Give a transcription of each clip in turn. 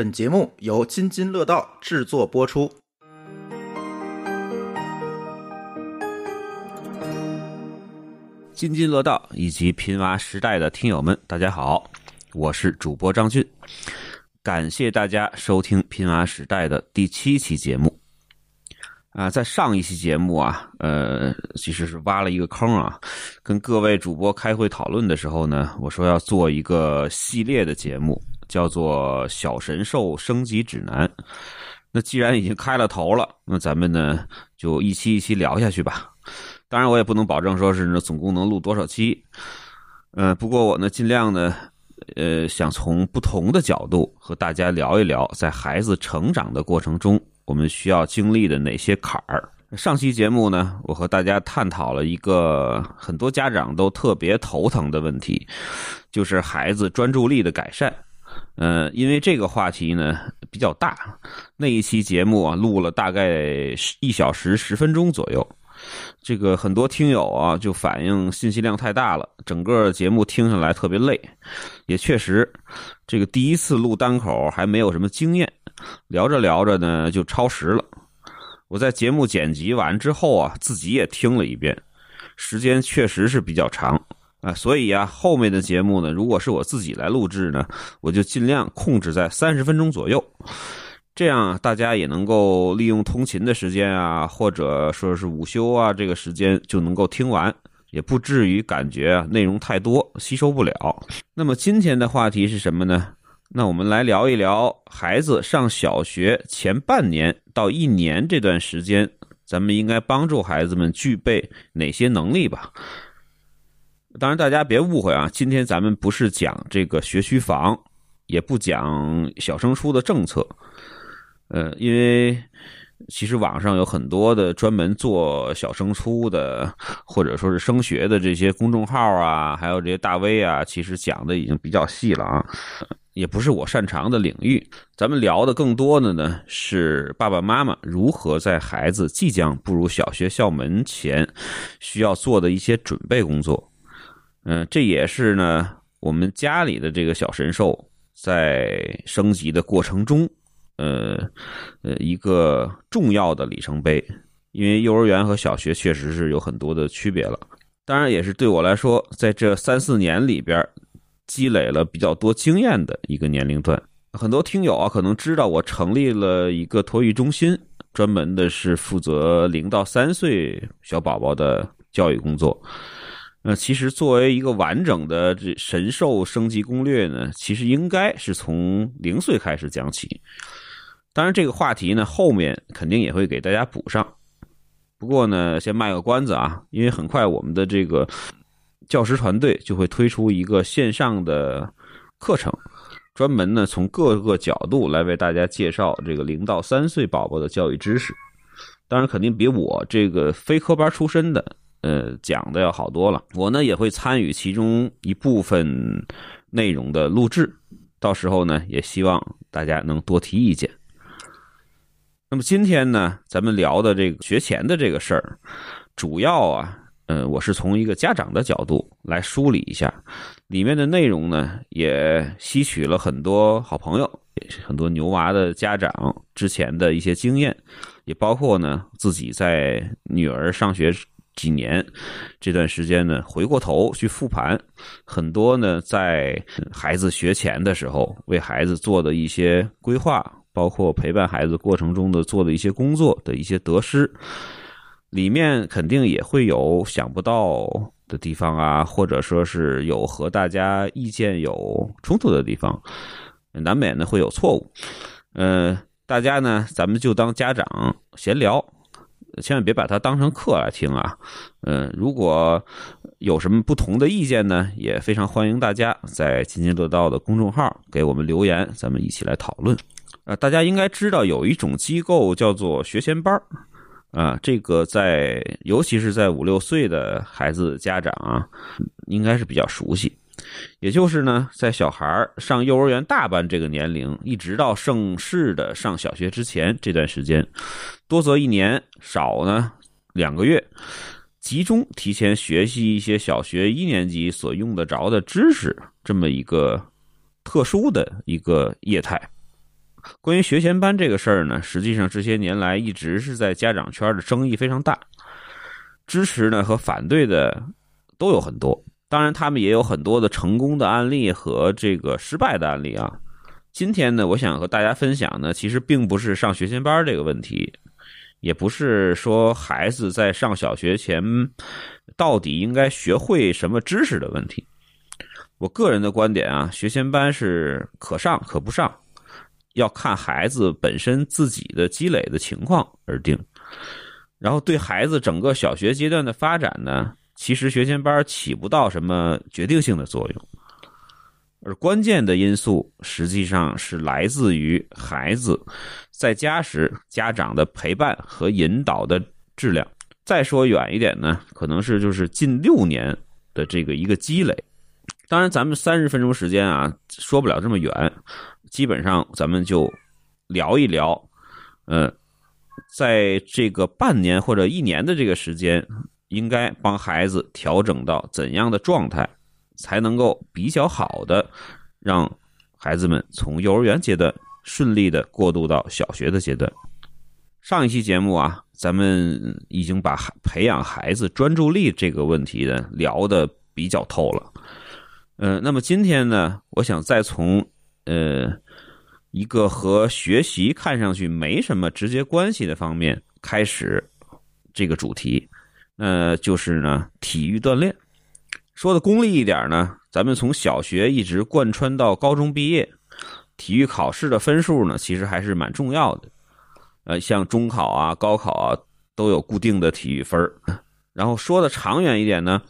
本节目由津津乐道制作播出。津津乐道以及贫娃时代的听友们，大家好，我是主播张俊，感谢大家收听贫娃时代的第七期节目。啊，在上一期节目啊，呃，其实是挖了一个坑啊。跟各位主播开会讨论的时候呢，我说要做一个系列的节目。叫做《小神兽升级指南》。那既然已经开了头了，那咱们呢就一期一期聊下去吧。当然，我也不能保证说是总共能录多少期。呃，不过我呢尽量呢，呃，想从不同的角度和大家聊一聊，在孩子成长的过程中，我们需要经历的哪些坎儿。上期节目呢，我和大家探讨了一个很多家长都特别头疼的问题，就是孩子专注力的改善。呃，因为这个话题呢比较大，那一期节目啊录了大概一小时十分钟左右，这个很多听友啊就反映信息量太大了，整个节目听下来特别累，也确实，这个第一次录单口还没有什么经验，聊着聊着呢就超时了。我在节目剪辑完之后啊，自己也听了一遍，时间确实是比较长。啊，所以啊，后面的节目呢，如果是我自己来录制呢，我就尽量控制在三十分钟左右，这样大家也能够利用通勤的时间啊，或者说是午休啊，这个时间就能够听完，也不至于感觉内容太多吸收不了。那么今天的话题是什么呢？那我们来聊一聊孩子上小学前半年到一年这段时间，咱们应该帮助孩子们具备哪些能力吧？当然，大家别误会啊！今天咱们不是讲这个学区房，也不讲小升初的政策，呃，因为其实网上有很多的专门做小升初的或者说是升学的这些公众号啊，还有这些大 V 啊，其实讲的已经比较细了啊，也不是我擅长的领域。咱们聊的更多的呢，是爸爸妈妈如何在孩子即将步入小学校门前需要做的一些准备工作。嗯，这也是呢，我们家里的这个小神兽在升级的过程中，呃，呃，一个重要的里程碑。因为幼儿园和小学确实是有很多的区别了。当然，也是对我来说，在这三四年里边积累了比较多经验的一个年龄段。很多听友啊，可能知道我成立了一个托育中心，专门的是负责零到三岁小宝宝的教育工作。那其实作为一个完整的这神兽升级攻略呢，其实应该是从零岁开始讲起。当然，这个话题呢，后面肯定也会给大家补上。不过呢，先卖个关子啊，因为很快我们的这个教师团队就会推出一个线上的课程，专门呢从各个角度来为大家介绍这个零到三岁宝宝的教育知识。当然，肯定比我这个非科班出身的。呃，讲的要好多了。我呢也会参与其中一部分内容的录制，到时候呢也希望大家能多提意见。那么今天呢，咱们聊的这个学前的这个事儿，主要啊，呃，我是从一个家长的角度来梳理一下里面的内容呢，也吸取了很多好朋友、很多牛娃的家长之前的一些经验，也包括呢自己在女儿上学。几年这段时间呢，回过头去复盘，很多呢，在孩子学前的时候为孩子做的一些规划，包括陪伴孩子过程中的做的一些工作的一些得失，里面肯定也会有想不到的地方啊，或者说是有和大家意见有冲突的地方，难免呢会有错误。嗯，大家呢，咱们就当家长闲聊。千万别把它当成课来听啊！嗯，如果有什么不同的意见呢，也非常欢迎大家在“津津乐道”的公众号给我们留言，咱们一起来讨论。啊，大家应该知道有一种机构叫做学前班儿啊，这个在尤其是在五六岁的孩子家长啊，应该是比较熟悉。也就是呢，在小孩上幼儿园大班这个年龄，一直到盛世的上小学之前这段时间。多则一年，少呢两个月，集中提前学习一些小学一年级所用得着的知识，这么一个特殊的一个业态。关于学前班这个事儿呢，实际上这些年来一直是在家长圈儿的争议非常大，支持呢和反对的都有很多。当然，他们也有很多的成功的案例和这个失败的案例啊。今天呢，我想和大家分享呢，其实并不是上学前班这个问题。也不是说孩子在上小学前到底应该学会什么知识的问题。我个人的观点啊，学前班是可上可不上，要看孩子本身自己的积累的情况而定。然后对孩子整个小学阶段的发展呢，其实学前班起不到什么决定性的作用。而关键的因素实际上是来自于孩子。在家时，家长的陪伴和引导的质量。再说远一点呢，可能是就是近六年的这个一个积累。当然，咱们三十分钟时间啊，说不了这么远。基本上，咱们就聊一聊。嗯，在这个半年或者一年的这个时间，应该帮孩子调整到怎样的状态，才能够比较好的让孩子们从幼儿园阶段。顺利的过渡到小学的阶段。上一期节目啊，咱们已经把培养孩子专注力这个问题呢聊的比较透了。嗯，那么今天呢，我想再从呃一个和学习看上去没什么直接关系的方面开始这个主题，那就是呢体育锻炼。说的功利一点呢，咱们从小学一直贯穿到高中毕业。体育考试的分数呢，其实还是蛮重要的。呃，像中考啊、高考啊，都有固定的体育分儿。然后说的长远一点呢，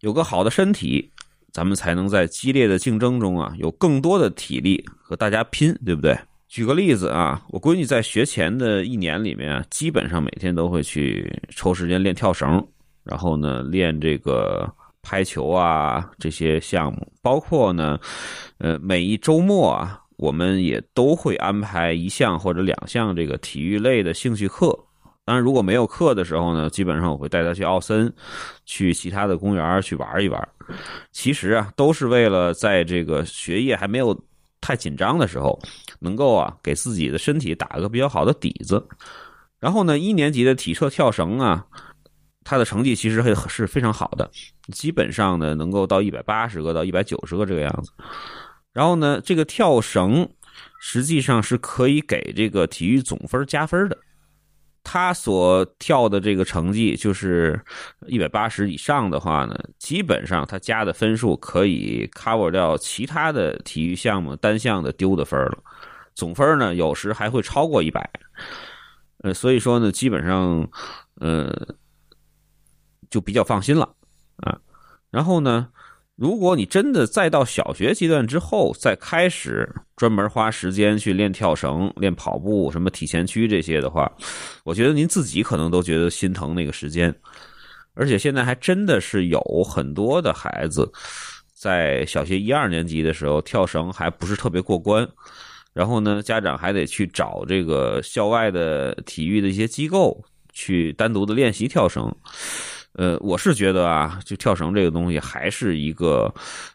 有个好的身体，咱们才能在激烈的竞争中啊，有更多的体力和大家拼，对不对？举个例子啊，我闺女在学前的一年里面啊，基本上每天都会去抽时间练跳绳，然后呢，练这个拍球啊这些项目，包括呢，呃，每一周末啊。我们也都会安排一项或者两项这个体育类的兴趣课。当然，如果没有课的时候呢，基本上我会带他去奥森，去其他的公园去玩一玩。其实啊，都是为了在这个学业还没有太紧张的时候，能够啊给自己的身体打个比较好的底子。然后呢，一年级的体测跳绳啊，他的成绩其实还是非常好的，基本上呢能够到一百八十个到一百九十个这个样子。然后呢，这个跳绳实际上是可以给这个体育总分加分的。他所跳的这个成绩就是一百八十以上的话呢，基本上他加的分数可以 cover 掉其他的体育项目单项的丢的分了。总分呢，有时还会超过一百。呃，所以说呢，基本上，呃，就比较放心了啊。然后呢？如果你真的再到小学阶段之后再开始专门花时间去练跳绳、练跑步、什么体前屈这些的话，我觉得您自己可能都觉得心疼那个时间。而且现在还真的是有很多的孩子在小学一二年级的时候跳绳还不是特别过关，然后呢，家长还得去找这个校外的体育的一些机构去单独的练习跳绳。呃，我是觉得啊，就跳绳这个东西还是一个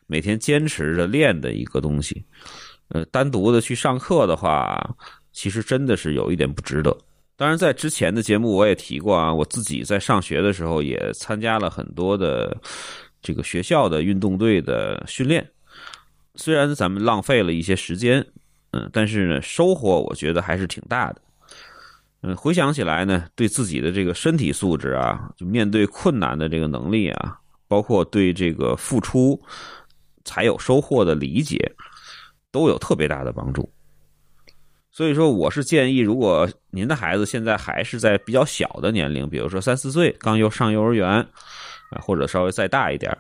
每天坚持着练的一个东西。呃，单独的去上课的话，其实真的是有一点不值得。当然，在之前的节目我也提过啊，我自己在上学的时候也参加了很多的这个学校的运动队的训练，虽然咱们浪费了一些时间，嗯，但是呢，收获我觉得还是挺大的。嗯，回想起来呢，对自己的这个身体素质啊，就面对困难的这个能力啊，包括对这个付出才有收获的理解，都有特别大的帮助。所以说，我是建议，如果您的孩子现在还是在比较小的年龄，比如说三四岁，刚又上幼儿园啊，或者稍微再大一点。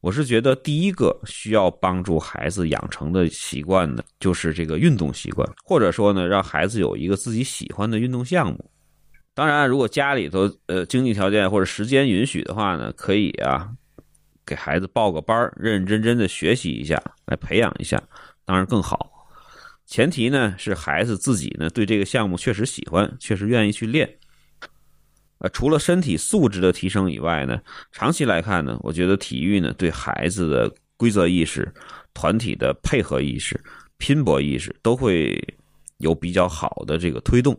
我是觉得，第一个需要帮助孩子养成的习惯呢，就是这个运动习惯，或者说呢，让孩子有一个自己喜欢的运动项目。当然，如果家里头呃经济条件或者时间允许的话呢，可以啊，给孩子报个班儿，认认真真的学习一下，来培养一下，当然更好。前提呢是孩子自己呢对这个项目确实喜欢，确实愿意去练。呃，除了身体素质的提升以外呢，长期来看呢，我觉得体育呢，对孩子的规则意识、团体的配合意识、拼搏意识，都会有比较好的这个推动。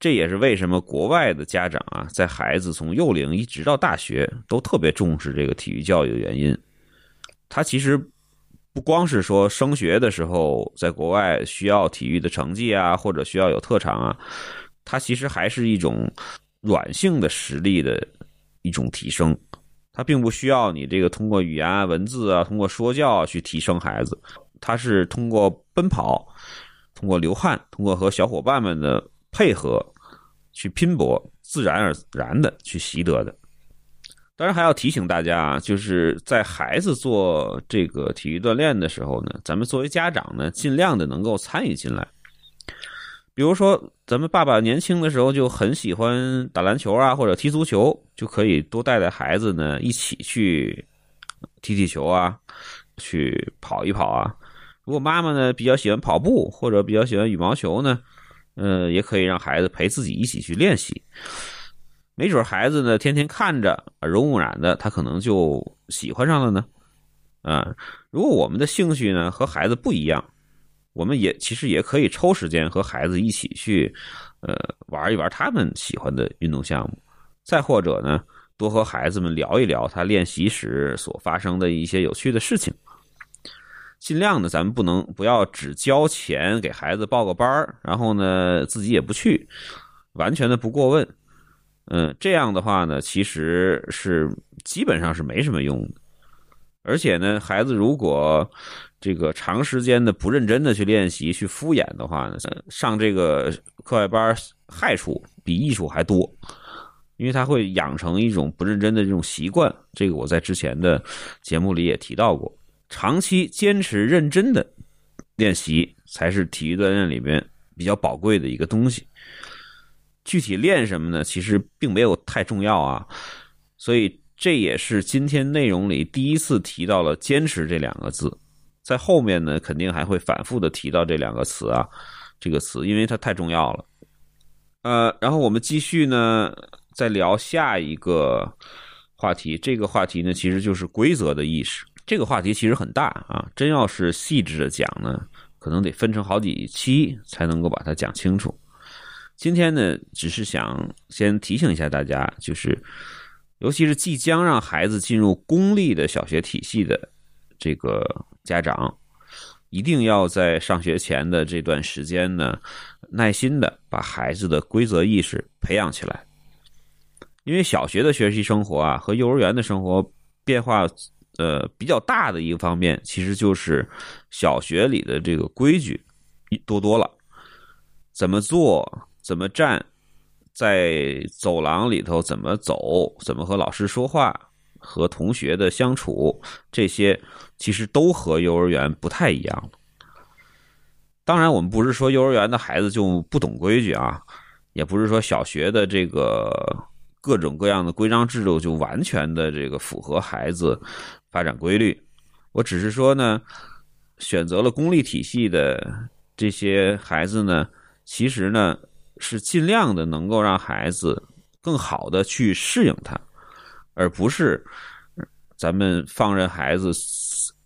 这也是为什么国外的家长啊，在孩子从幼龄一直到大学，都特别重视这个体育教育的原因。他其实不光是说升学的时候，在国外需要体育的成绩啊，或者需要有特长啊，他其实还是一种。软性的实力的一种提升，它并不需要你这个通过语言、文字啊，通过说教去提升孩子，他是通过奔跑、通过流汗、通过和小伙伴们的配合去拼搏，自然而然的去习得的。当然，还要提醒大家啊，就是在孩子做这个体育锻炼的时候呢，咱们作为家长呢，尽量的能够参与进来。比如说，咱们爸爸年轻的时候就很喜欢打篮球啊，或者踢足球，就可以多带带孩子呢，一起去踢踢球啊，去跑一跑啊。如果妈妈呢比较喜欢跑步，或者比较喜欢羽毛球呢，呃，也可以让孩子陪自己一起去练习。没准孩子呢天天看着，耳濡目染的，他可能就喜欢上了呢。啊，如果我们的兴趣呢和孩子不一样。我们也其实也可以抽时间和孩子一起去，呃，玩一玩他们喜欢的运动项目，再或者呢，多和孩子们聊一聊他练习时所发生的一些有趣的事情。尽量的，咱们不能不要只交钱给孩子报个班儿，然后呢自己也不去，完全的不过问。嗯，这样的话呢，其实是基本上是没什么用的。而且呢，孩子如果这个长时间的不认真的去练习、去敷衍的话呢，上这个课外班害处比益处还多，因为他会养成一种不认真的这种习惯。这个我在之前的节目里也提到过，长期坚持认真的练习才是体育锻炼里面比较宝贵的一个东西。具体练什么呢？其实并没有太重要啊，所以。这也是今天内容里第一次提到了“坚持”这两个字，在后面呢肯定还会反复的提到这两个词啊，这个词，因为它太重要了。呃，然后我们继续呢，再聊下一个话题。这个话题呢，其实就是规则的意识。这个话题其实很大啊，真要是细致的讲呢，可能得分成好几期才能够把它讲清楚。今天呢，只是想先提醒一下大家，就是。尤其是即将让孩子进入公立的小学体系的这个家长，一定要在上学前的这段时间呢，耐心的把孩子的规则意识培养起来。因为小学的学习生活啊，和幼儿园的生活变化，呃，比较大的一个方面，其实就是小学里的这个规矩多多了，怎么做，怎么站。在走廊里头怎么走，怎么和老师说话，和同学的相处，这些其实都和幼儿园不太一样当然，我们不是说幼儿园的孩子就不懂规矩啊，也不是说小学的这个各种各样的规章制度就完全的这个符合孩子发展规律。我只是说呢，选择了公立体系的这些孩子呢，其实呢。是尽量的能够让孩子更好的去适应它，而不是咱们放任孩子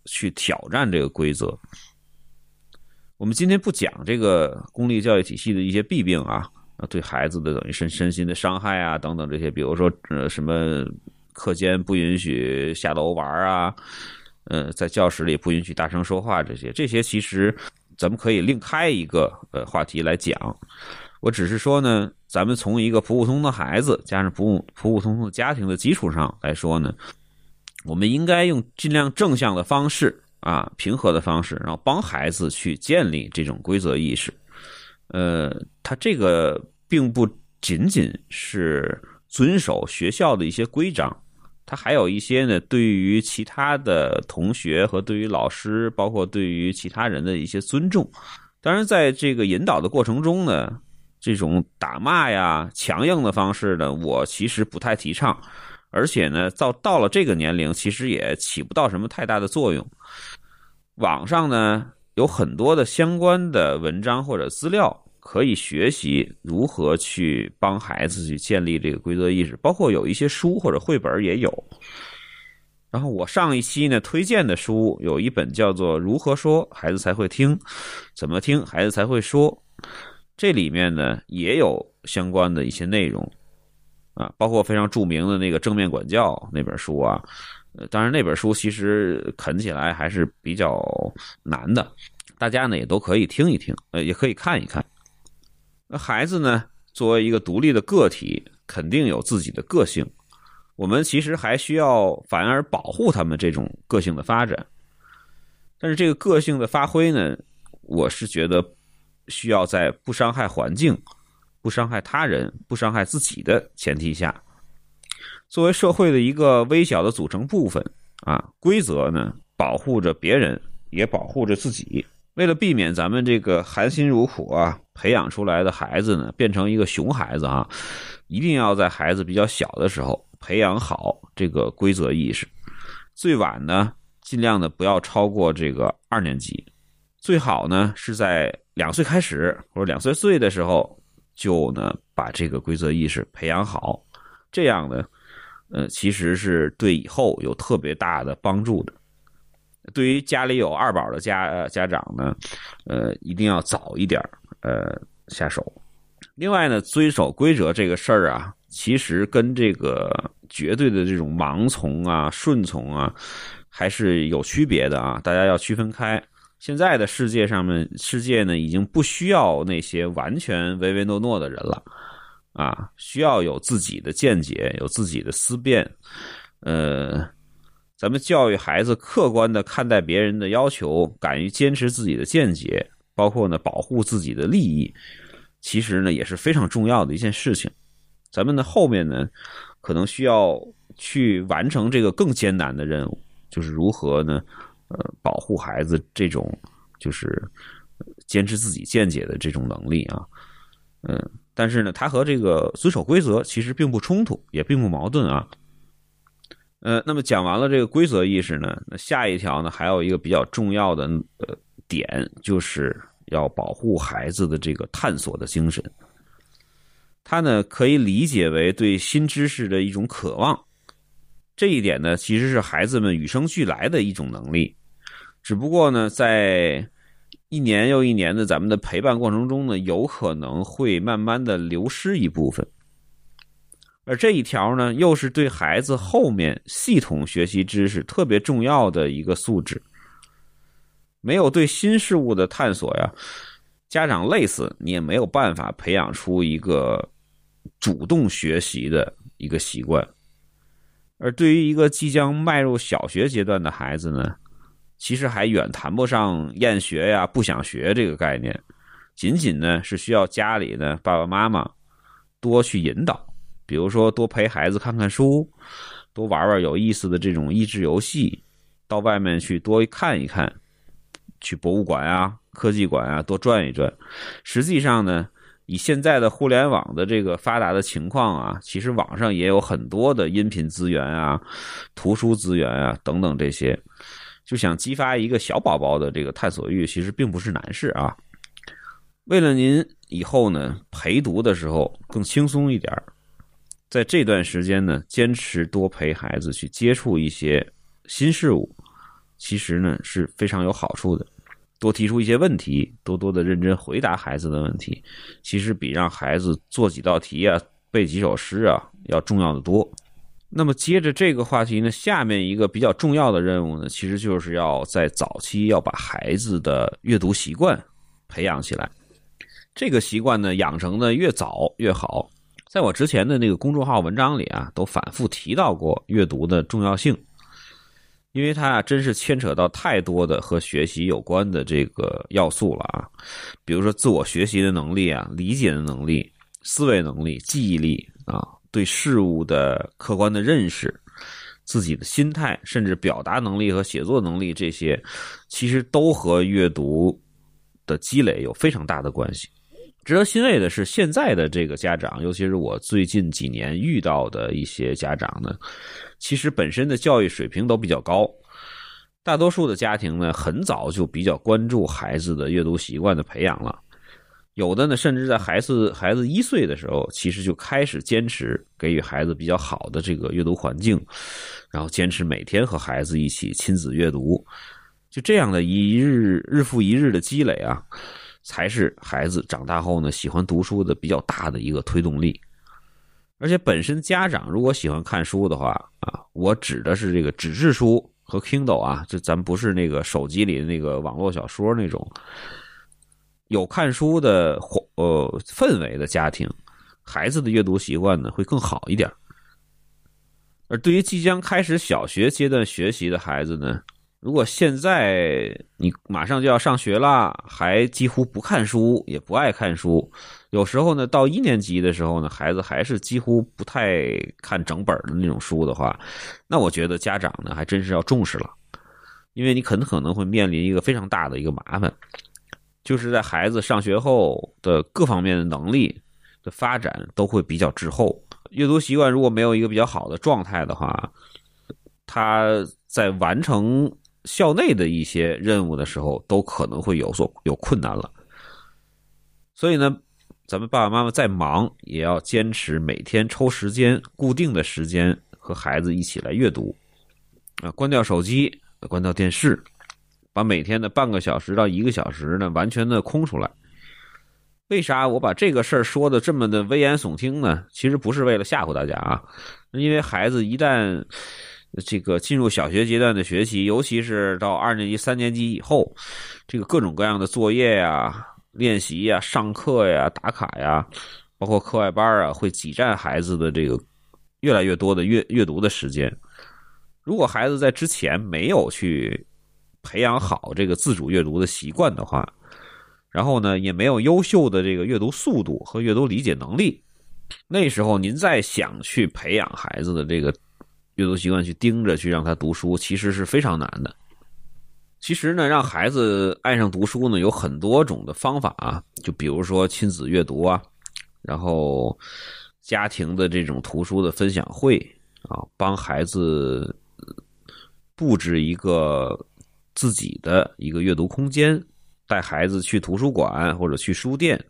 去挑战这个规则。我们今天不讲这个公立教育体系的一些弊病啊，对孩子的等于身身心的伤害啊等等这些，比如说呃什么课间不允许下楼玩啊，呃在教室里不允许大声说话这些，这些其实咱们可以另开一个呃话题来讲。我只是说呢，咱们从一个普普通通的孩子，加上普普普通通的家庭的基础上来说呢，我们应该用尽量正向的方式啊，平和的方式，然后帮孩子去建立这种规则意识。呃，他这个并不仅仅是遵守学校的一些规章，他还有一些呢，对于其他的同学和对于老师，包括对于其他人的一些尊重。当然，在这个引导的过程中呢。这种打骂呀、强硬的方式呢，我其实不太提倡，而且呢，到到了这个年龄，其实也起不到什么太大的作用。网上呢，有很多的相关的文章或者资料可以学习，如何去帮孩子去建立这个规则意识，包括有一些书或者绘本也有。然后我上一期呢推荐的书有一本叫做《如何说孩子才会听，怎么听孩子才会说》。这里面呢也有相关的一些内容啊，包括非常著名的那个正面管教那本书啊。呃，当然那本书其实啃起来还是比较难的，大家呢也都可以听一听，呃，也可以看一看。那孩子呢，作为一个独立的个体，肯定有自己的个性。我们其实还需要反而保护他们这种个性的发展。但是这个个性的发挥呢，我是觉得。需要在不伤害环境、不伤害他人、不伤害自己的前提下，作为社会的一个微小的组成部分啊，规则呢保护着别人，也保护着自己。为了避免咱们这个含辛茹苦啊培养出来的孩子呢变成一个熊孩子啊，一定要在孩子比较小的时候培养好这个规则意识。最晚呢，尽量的不要超过这个二年级，最好呢是在。两岁开始，或者两岁岁的时候，就呢把这个规则意识培养好，这样呢，呃，其实是对以后有特别大的帮助的。对于家里有二宝的家家长呢，呃，一定要早一点，呃，下手。另外呢，遵守规则这个事儿啊，其实跟这个绝对的这种盲从啊、顺从啊，还是有区别的啊，大家要区分开。现在的世界上面，世界呢已经不需要那些完全唯唯诺诺的人了，啊，需要有自己的见解，有自己的思辨，呃，咱们教育孩子客观的看待别人的要求，敢于坚持自己的见解，包括呢保护自己的利益，其实呢也是非常重要的一件事情。咱们呢后面呢可能需要去完成这个更艰难的任务，就是如何呢？呃，保护孩子这种就是坚持自己见解的这种能力啊，嗯，但是呢，他和这个遵守规则其实并不冲突，也并不矛盾啊。呃，那么讲完了这个规则意识呢，那下一条呢，还有一个比较重要的呃点，就是要保护孩子的这个探索的精神。它呢，可以理解为对新知识的一种渴望。这一点呢，其实是孩子们与生俱来的一种能力，只不过呢，在一年又一年的咱们的陪伴过程中呢，有可能会慢慢的流失一部分。而这一条呢，又是对孩子后面系统学习知识特别重要的一个素质。没有对新事物的探索呀，家长累死你也没有办法培养出一个主动学习的一个习惯。而对于一个即将迈入小学阶段的孩子呢，其实还远谈不上厌学呀、不想学这个概念，仅仅呢是需要家里呢爸爸妈妈多去引导，比如说多陪孩子看看书，多玩玩有意思的这种益智游戏，到外面去多看一看，去博物馆啊、科技馆啊多转一转。实际上呢。以现在的互联网的这个发达的情况啊，其实网上也有很多的音频资源啊、图书资源啊等等这些，就想激发一个小宝宝的这个探索欲，其实并不是难事啊。为了您以后呢陪读的时候更轻松一点，在这段时间呢坚持多陪孩子去接触一些新事物，其实呢是非常有好处的。多提出一些问题，多多的认真回答孩子的问题，其实比让孩子做几道题啊、背几首诗啊要重要的多。那么接着这个话题呢，下面一个比较重要的任务呢，其实就是要在早期要把孩子的阅读习惯培养起来。这个习惯呢，养成的越早越好。在我之前的那个公众号文章里啊，都反复提到过阅读的重要性。因为它啊，真是牵扯到太多的和学习有关的这个要素了啊，比如说自我学习的能力啊，理解的能力、思维能力、记忆力啊，对事物的客观的认识，自己的心态，甚至表达能力和写作能力这些，其实都和阅读的积累有非常大的关系。值得欣慰的是，现在的这个家长，尤其是我最近几年遇到的一些家长呢，其实本身的教育水平都比较高。大多数的家庭呢，很早就比较关注孩子的阅读习惯的培养了。有的呢，甚至在孩子孩子一岁的时候，其实就开始坚持给予孩子比较好的这个阅读环境，然后坚持每天和孩子一起亲子阅读。就这样的一日日复一日的积累啊。才是孩子长大后呢喜欢读书的比较大的一个推动力，而且本身家长如果喜欢看书的话啊，我指的是这个纸质书和 Kindle 啊，就咱不是那个手机里的那个网络小说那种，有看书的呃氛围的家庭，孩子的阅读习惯呢会更好一点。而对于即将开始小学阶段学习的孩子呢。如果现在你马上就要上学了，还几乎不看书，也不爱看书，有时候呢，到一年级的时候呢，孩子还是几乎不太看整本的那种书的话，那我觉得家长呢还真是要重视了，因为你很可能会面临一个非常大的一个麻烦，就是在孩子上学后的各方面的能力的发展都会比较滞后，阅读习惯如果没有一个比较好的状态的话，他在完成。校内的一些任务的时候，都可能会有所有困难了。所以呢，咱们爸爸妈妈再忙，也要坚持每天抽时间、固定的时间和孩子一起来阅读。啊，关掉手机，关掉电视，把每天的半个小时到一个小时呢，完全的空出来。为啥我把这个事儿说的这么的危言耸听呢？其实不是为了吓唬大家啊，因为孩子一旦……这个进入小学阶段的学习，尤其是到二年级、三年级以后，这个各种各样的作业呀、练习呀、上课呀、打卡呀，包括课外班啊，会挤占孩子的这个越来越多的阅阅读的时间。如果孩子在之前没有去培养好这个自主阅读的习惯的话，然后呢，也没有优秀的这个阅读速度和阅读理解能力，那时候您再想去培养孩子的这个。阅读习惯去盯着去让他读书，其实是非常难的。其实呢，让孩子爱上读书呢，有很多种的方法啊。就比如说亲子阅读啊，然后家庭的这种图书的分享会啊，帮孩子布置一个自己的一个阅读空间，带孩子去图书馆或者去书店。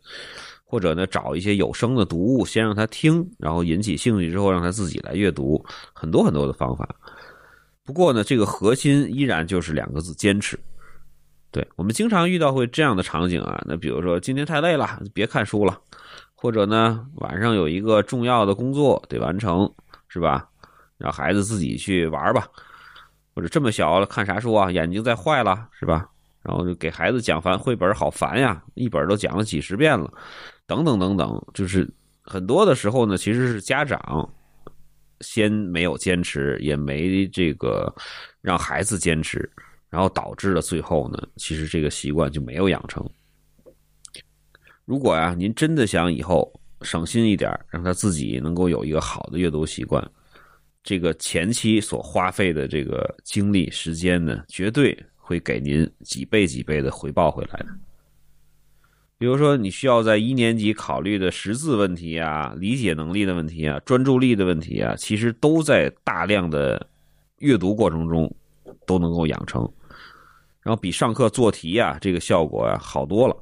或者呢，找一些有声的读物，先让他听，然后引起兴趣之后，让他自己来阅读，很多很多的方法。不过呢，这个核心依然就是两个字：坚持。对我们经常遇到会这样的场景啊，那比如说今天太累了，别看书了；或者呢，晚上有一个重要的工作得完成，是吧？让孩子自己去玩吧。或者这么小了，看啥书啊？眼睛再坏了，是吧？然后就给孩子讲烦绘本，好烦呀，一本都讲了几十遍了。等等等等，就是很多的时候呢，其实是家长先没有坚持，也没这个让孩子坚持，然后导致了最后呢，其实这个习惯就没有养成。如果呀，您真的想以后省心一点，让他自己能够有一个好的阅读习惯，这个前期所花费的这个精力时间呢，绝对会给您几倍几倍的回报回来的。比如说，你需要在一年级考虑的识字问题啊、理解能力的问题啊、专注力的问题啊，其实都在大量的阅读过程中都能够养成，然后比上课做题啊这个效果啊好多了。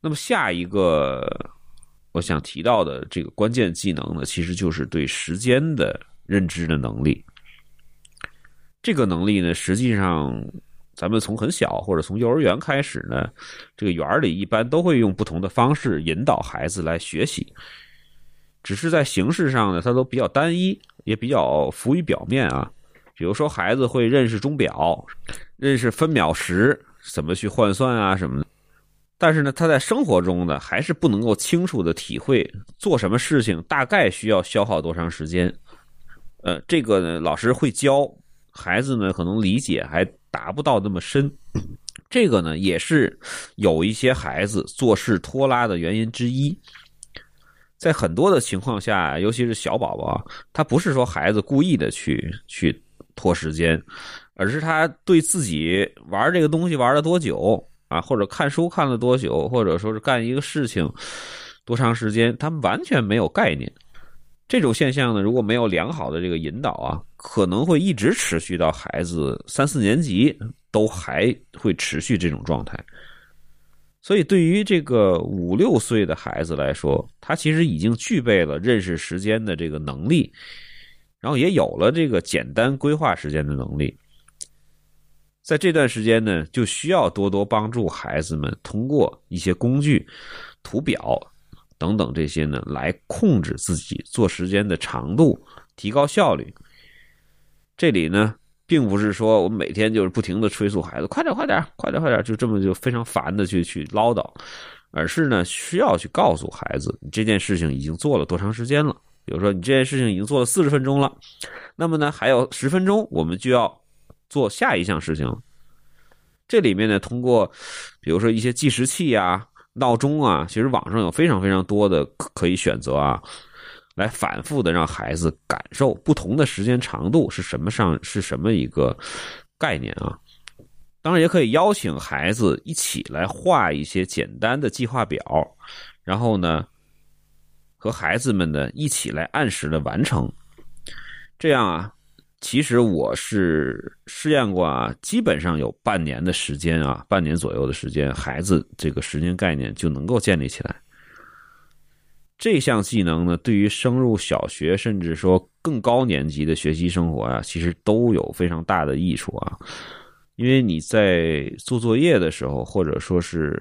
那么下一个我想提到的这个关键技能呢，其实就是对时间的认知的能力。这个能力呢，实际上。咱们从很小或者从幼儿园开始呢，这个园里一般都会用不同的方式引导孩子来学习，只是在形式上呢，它都比较单一，也比较浮于表面啊。比如说，孩子会认识钟表，认识分秒时，怎么去换算啊什么的。但是呢，他在生活中呢，还是不能够清楚的体会做什么事情大概需要消耗多长时间。呃，这个呢，老师会教。孩子呢，可能理解还达不到那么深，这个呢也是有一些孩子做事拖拉的原因之一。在很多的情况下，尤其是小宝宝，他不是说孩子故意的去去拖时间，而是他对自己玩这个东西玩了多久啊，或者看书看了多久，或者说是干一个事情多长时间，他完全没有概念。这种现象呢，如果没有良好的这个引导啊，可能会一直持续到孩子三四年级都还会持续这种状态。所以，对于这个五六岁的孩子来说，他其实已经具备了认识时间的这个能力，然后也有了这个简单规划时间的能力。在这段时间呢，就需要多多帮助孩子们通过一些工具、图表。等等这些呢，来控制自己做时间的长度，提高效率。这里呢，并不是说我们每天就是不停的催促孩子，快点快点快点快点，就这么就非常烦的去去唠叨，而是呢，需要去告诉孩子，你这件事情已经做了多长时间了。比如说，你这件事情已经做了四十分钟了，那么呢，还有十分钟，我们就要做下一项事情。了。这里面呢，通过比如说一些计时器呀。闹钟啊，其实网上有非常非常多的可以选择啊，来反复的让孩子感受不同的时间长度是什么上是什么一个概念啊。当然，也可以邀请孩子一起来画一些简单的计划表，然后呢，和孩子们呢一起来按时的完成，这样啊。其实我是试验过啊，基本上有半年的时间啊，半年左右的时间，孩子这个时间概念就能够建立起来。这项技能呢，对于升入小学，甚至说更高年级的学习生活啊，其实都有非常大的益处啊。因为你在做作业的时候，或者说是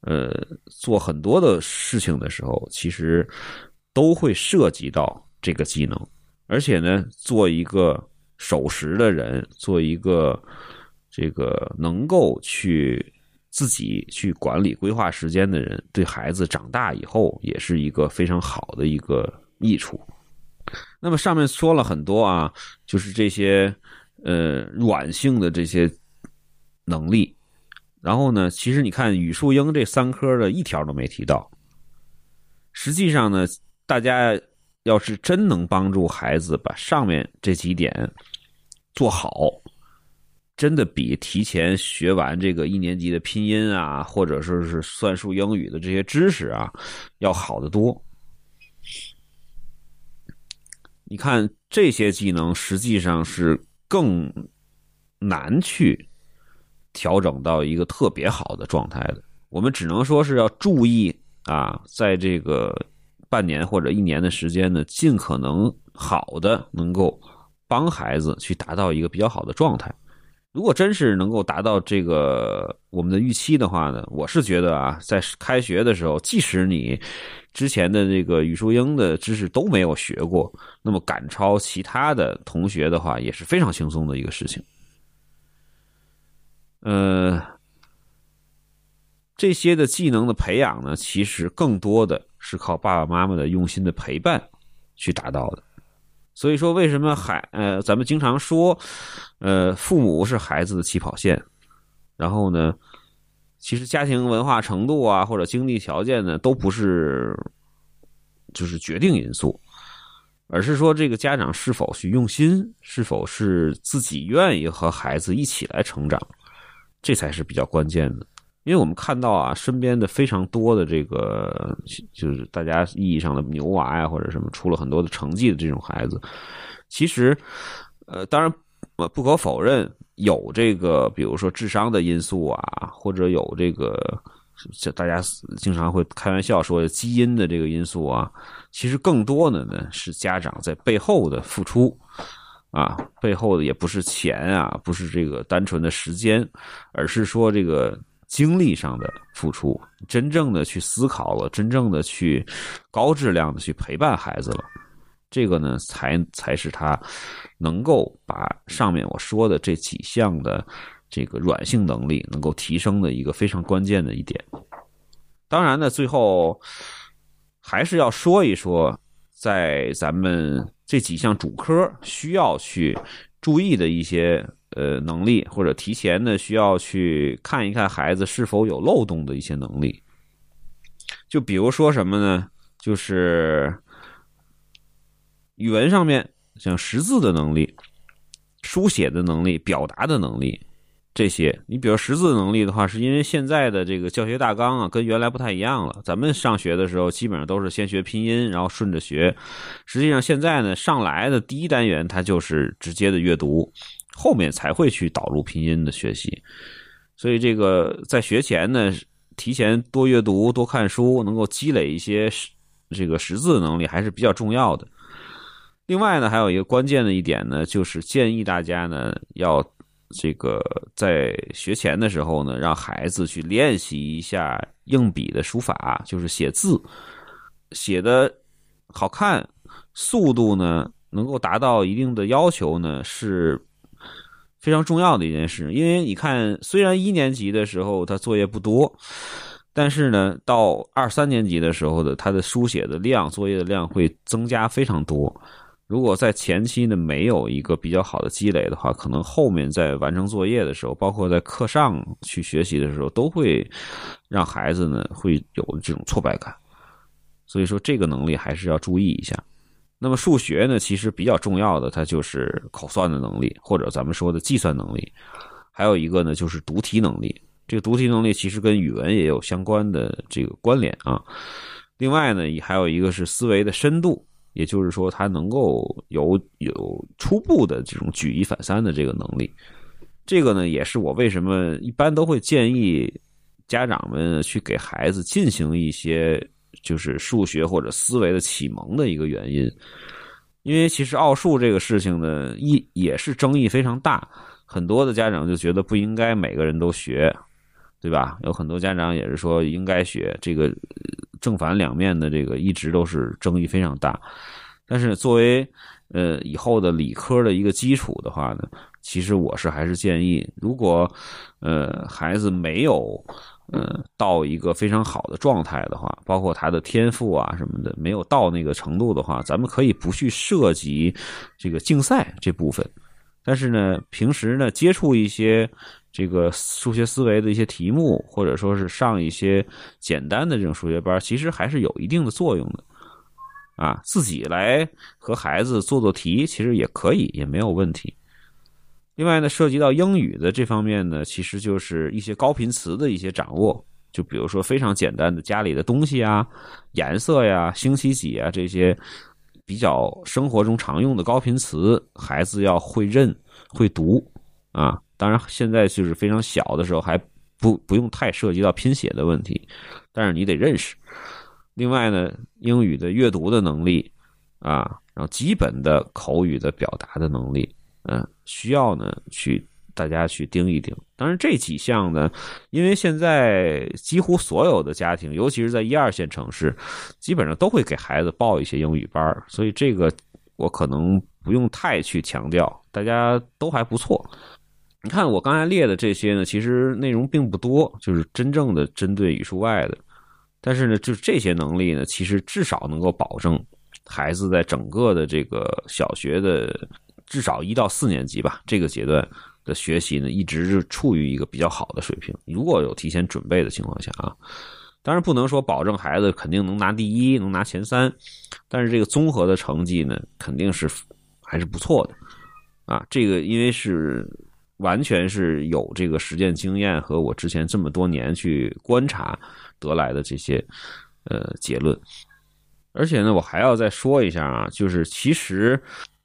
呃做很多的事情的时候，其实都会涉及到这个技能。而且呢，做一个守时的人，做一个这个能够去自己去管理、规划时间的人，对孩子长大以后也是一个非常好的一个益处。那么上面说了很多啊，就是这些呃软性的这些能力。然后呢，其实你看语数英这三科的一条都没提到。实际上呢，大家。要是真能帮助孩子把上面这几点做好，真的比提前学完这个一年级的拼音啊，或者说是算术、英语的这些知识啊，要好得多。你看，这些技能实际上是更难去调整到一个特别好的状态的。我们只能说是要注意啊，在这个。半年或者一年的时间呢，尽可能好的能够帮孩子去达到一个比较好的状态。如果真是能够达到这个我们的预期的话呢，我是觉得啊，在开学的时候，即使你之前的这个语数英的知识都没有学过，那么赶超其他的同学的话，也是非常轻松的一个事情。嗯。这些的技能的培养呢，其实更多的是靠爸爸妈妈的用心的陪伴去达到的。所以说，为什么孩呃，咱们经常说，呃，父母是孩子的起跑线。然后呢，其实家庭文化程度啊，或者经济条件呢，都不是就是决定因素，而是说这个家长是否去用心，是否是自己愿意和孩子一起来成长，这才是比较关键的。因为我们看到啊，身边的非常多的这个，就是大家意义上的牛娃呀，或者什么出了很多的成绩的这种孩子，其实，呃，当然，不可否认有这个，比如说智商的因素啊，或者有这个，这大家经常会开玩笑说基因的这个因素啊，其实更多的呢是家长在背后的付出，啊，背后的也不是钱啊，不是这个单纯的时间，而是说这个。精力上的付出，真正的去思考了，真正的去高质量的去陪伴孩子了，这个呢，才才是他能够把上面我说的这几项的这个软性能力能够提升的一个非常关键的一点。当然呢，最后还是要说一说，在咱们这几项主科需要去注意的一些。呃，能力或者提前的需要去看一看孩子是否有漏洞的一些能力，就比如说什么呢？就是语文上面像识字的能力、书写的能力、表达的能力这些。你比如识字能力的话，是因为现在的这个教学大纲啊，跟原来不太一样了。咱们上学的时候基本上都是先学拼音，然后顺着学。实际上现在呢，上来的第一单元它就是直接的阅读。后面才会去导入拼音的学习，所以这个在学前呢，提前多阅读、多看书，能够积累一些这个识字能力还是比较重要的。另外呢，还有一个关键的一点呢，就是建议大家呢，要这个在学前的时候呢，让孩子去练习一下硬笔的书法，就是写字，写的好看，速度呢能够达到一定的要求呢，是。非常重要的一件事，因为你看，虽然一年级的时候他作业不多，但是呢，到二三年级的时候的他的书写的量、作业的量会增加非常多。如果在前期呢没有一个比较好的积累的话，可能后面在完成作业的时候，包括在课上去学习的时候，都会让孩子呢会有这种挫败感。所以说，这个能力还是要注意一下。那么数学呢，其实比较重要的，它就是口算的能力，或者咱们说的计算能力。还有一个呢，就是读题能力。这个读题能力其实跟语文也有相关的这个关联啊。另外呢，还有一个是思维的深度，也就是说，它能够有有初步的这种举一反三的这个能力。这个呢，也是我为什么一般都会建议家长们去给孩子进行一些。就是数学或者思维的启蒙的一个原因，因为其实奥数这个事情呢，一也是争议非常大，很多的家长就觉得不应该每个人都学，对吧？有很多家长也是说应该学，这个正反两面的这个一直都是争议非常大。但是作为呃以后的理科的一个基础的话呢，其实我是还是建议，如果呃孩子没有。呃，到一个非常好的状态的话，包括他的天赋啊什么的，没有到那个程度的话，咱们可以不去涉及这个竞赛这部分。但是呢，平时呢接触一些这个数学思维的一些题目，或者说是上一些简单的这种数学班，其实还是有一定的作用的。啊，自己来和孩子做做题，其实也可以，也没有问题。另外呢，涉及到英语的这方面呢，其实就是一些高频词的一些掌握，就比如说非常简单的家里的东西啊、颜色呀、星期几啊这些比较生活中常用的高频词，孩子要会认会读啊。当然，现在就是非常小的时候还不不用太涉及到拼写的问题，但是你得认识。另外呢，英语的阅读的能力啊，然后基本的口语的表达的能力，嗯。需要呢，去大家去盯一盯。当然，这几项呢，因为现在几乎所有的家庭，尤其是在一二线城市，基本上都会给孩子报一些英语班所以这个我可能不用太去强调，大家都还不错。你看我刚才列的这些呢，其实内容并不多，就是真正的针对语数外的。但是呢，就是这些能力呢，其实至少能够保证孩子在整个的这个小学的。至少一到四年级吧，这个阶段的学习呢，一直是处于一个比较好的水平。如果有提前准备的情况下啊，当然不能说保证孩子肯定能拿第一、能拿前三，但是这个综合的成绩呢，肯定是还是不错的。啊，这个因为是完全是有这个实践经验和我之前这么多年去观察得来的这些呃结论。而且呢，我还要再说一下啊，就是其实。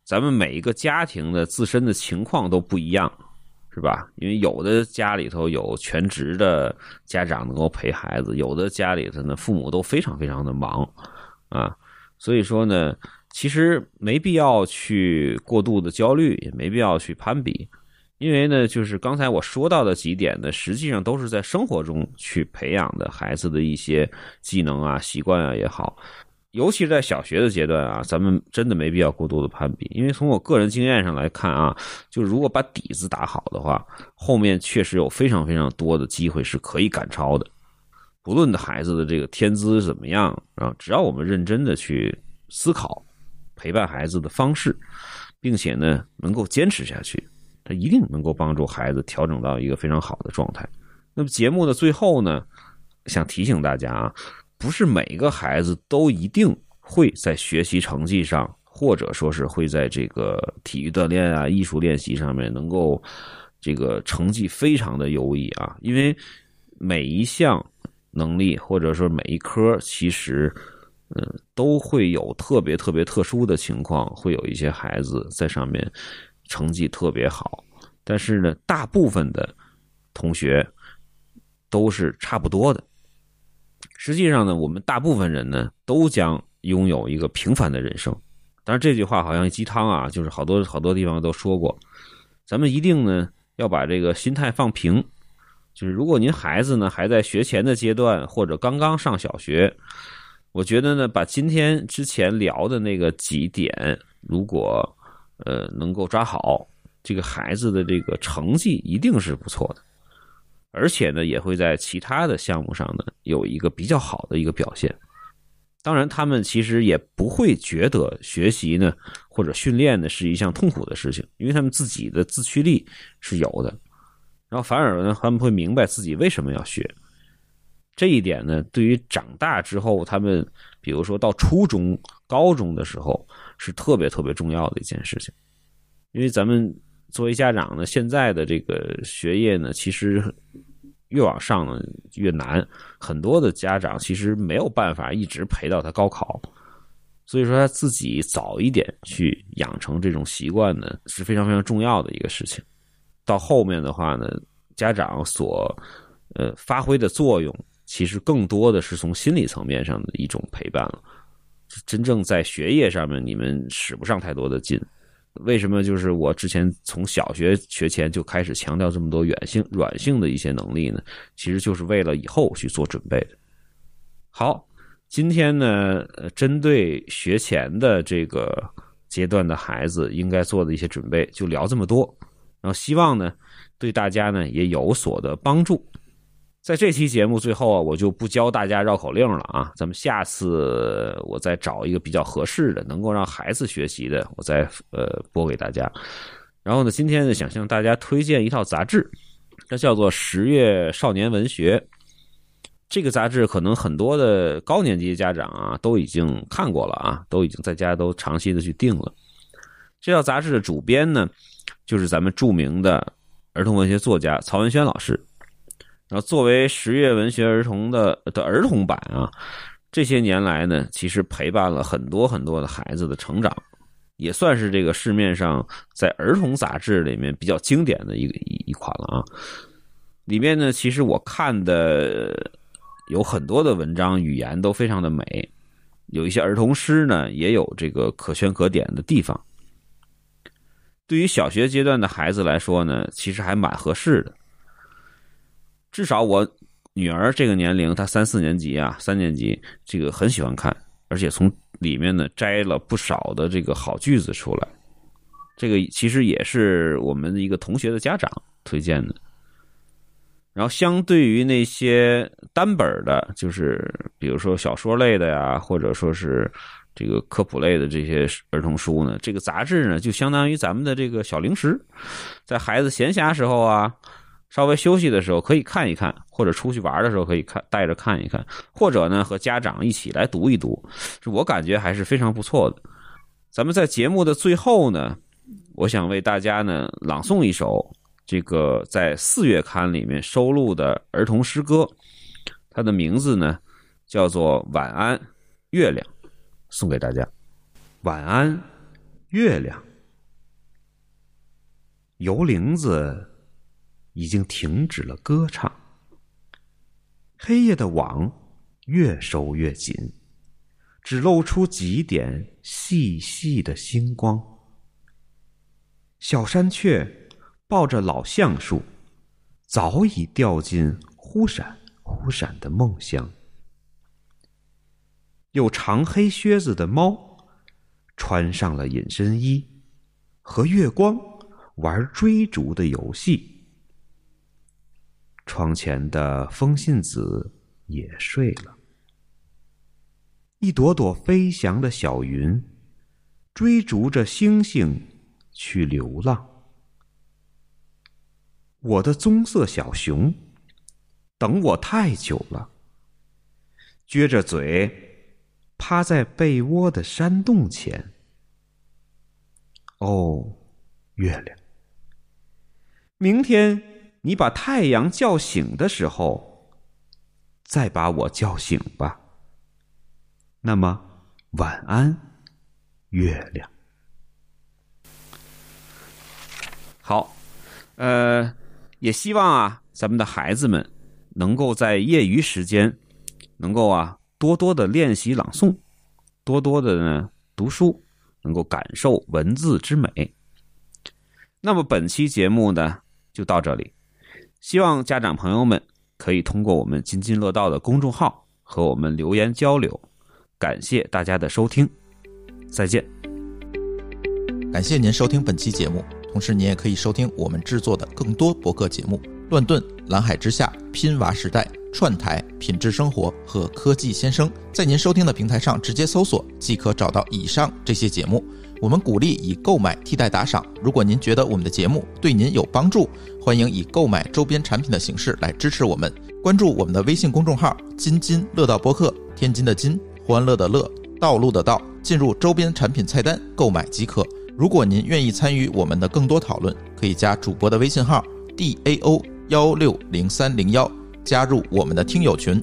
咱们每一个家庭的自身的情况都不一样，是吧？因为有的家里头有全职的家长能够陪孩子，有的家里头呢父母都非常非常的忙啊，所以说呢，其实没必要去过度的焦虑，也没必要去攀比，因为呢，就是刚才我说到的几点呢，实际上都是在生活中去培养的孩子的一些技能啊、习惯啊也好。尤其是在小学的阶段啊，咱们真的没必要过多的攀比，因为从我个人经验上来看啊，就如果把底子打好的话，后面确实有非常非常多的机会是可以赶超的。不论孩子的这个天资怎么样啊，只要我们认真的去思考陪伴孩子的方式，并且呢能够坚持下去，他一定能够帮助孩子调整到一个非常好的状态。那么节目的最后呢，想提醒大家啊。不是每个孩子都一定会在学习成绩上，或者说是会在这个体育锻炼啊、艺术练习上面能够，这个成绩非常的优异啊。因为每一项能力，或者说每一科，其实，嗯，都会有特别特别特殊的情况，会有一些孩子在上面成绩特别好，但是呢，大部分的同学都是差不多的。实际上呢，我们大部分人呢都将拥有一个平凡的人生，但是这句话好像鸡汤啊，就是好多好多地方都说过。咱们一定呢要把这个心态放平，就是如果您孩子呢还在学前的阶段或者刚刚上小学，我觉得呢把今天之前聊的那个几点，如果呃能够抓好，这个孩子的这个成绩一定是不错的。而且呢，也会在其他的项目上呢有一个比较好的一个表现。当然，他们其实也不会觉得学习呢或者训练呢是一项痛苦的事情，因为他们自己的自驱力是有的。然后，反而呢他们会明白自己为什么要学。这一点呢，对于长大之后他们，比如说到初中、高中的时候，是特别特别重要的一件事情，因为咱们。作为家长呢，现在的这个学业呢，其实越往上呢越难。很多的家长其实没有办法一直陪到他高考，所以说他自己早一点去养成这种习惯呢，是非常非常重要的一个事情。到后面的话呢，家长所呃发挥的作用，其实更多的是从心理层面上的一种陪伴了。真正在学业上面，你们使不上太多的劲。为什么就是我之前从小学学前就开始强调这么多软性软性的一些能力呢？其实就是为了以后去做准备。好，今天呢，针对学前的这个阶段的孩子应该做的一些准备，就聊这么多。然后希望呢，对大家呢也有所的帮助。在这期节目最后啊，我就不教大家绕口令了啊。咱们下次我再找一个比较合适的，能够让孩子学习的，我再呃播给大家。然后呢，今天呢想向大家推荐一套杂志，它叫做《十月少年文学》。这个杂志可能很多的高年级家长啊都已经看过了啊，都已经在家都长期的去订了。这套杂志的主编呢，就是咱们著名的儿童文学作家曹文轩老师。然后，作为十月文学儿童的的儿童版啊，这些年来呢，其实陪伴了很多很多的孩子的成长，也算是这个市面上在儿童杂志里面比较经典的一个一款了啊。里面呢，其实我看的有很多的文章，语言都非常的美，有一些儿童诗呢，也有这个可圈可点的地方。对于小学阶段的孩子来说呢，其实还蛮合适的。至少我女儿这个年龄，她三四年级啊，三年级，这个很喜欢看，而且从里面呢摘了不少的这个好句子出来。这个其实也是我们的一个同学的家长推荐的。然后，相对于那些单本的，就是比如说小说类的呀，或者说是这个科普类的这些儿童书呢，这个杂志呢就相当于咱们的这个小零食，在孩子闲暇时候啊。稍微休息的时候可以看一看，或者出去玩的时候可以看带着看一看，或者呢和家长一起来读一读，我感觉还是非常不错的。咱们在节目的最后呢，我想为大家呢朗诵一首这个在四月刊里面收录的儿童诗歌，它的名字呢叫做《晚安月亮》，送给大家。晚安，月亮，油铃子。已经停止了歌唱。黑夜的网越收越紧，只露出几点细细的星光。小山雀抱着老橡树，早已掉进忽闪忽闪的梦乡。有长黑靴子的猫，穿上了隐身衣，和月光玩追逐的游戏。窗前的风信子也睡了，一朵朵飞翔的小云，追逐着星星去流浪。我的棕色小熊，等我太久了。撅着嘴，趴在被窝的山洞前。哦，月亮，明天。你把太阳叫醒的时候，再把我叫醒吧。那么，晚安，月亮。好，呃，也希望啊，咱们的孩子们能够在业余时间，能够啊，多多的练习朗诵，多多的呢读书，能够感受文字之美。那么，本期节目呢，就到这里。希望家长朋友们可以通过我们津津乐道的公众号和我们留言交流。感谢大家的收听，再见。感谢您收听本期节目，同时您也可以收听我们制作的更多博客节目：乱炖、蓝海之下、拼娃时代、串台、品质生活和科技先生。在您收听的平台上直接搜索，即可找到以上这些节目。我们鼓励以购买替代打赏。如果您觉得我们的节目对您有帮助，欢迎以购买周边产品的形式来支持我们。关注我们的微信公众号“津津乐道播客”，天津的津，欢乐的乐，道路的道，进入周边产品菜单购买即可。如果您愿意参与我们的更多讨论，可以加主播的微信号 d a o 幺六零三零幺，加入我们的听友群。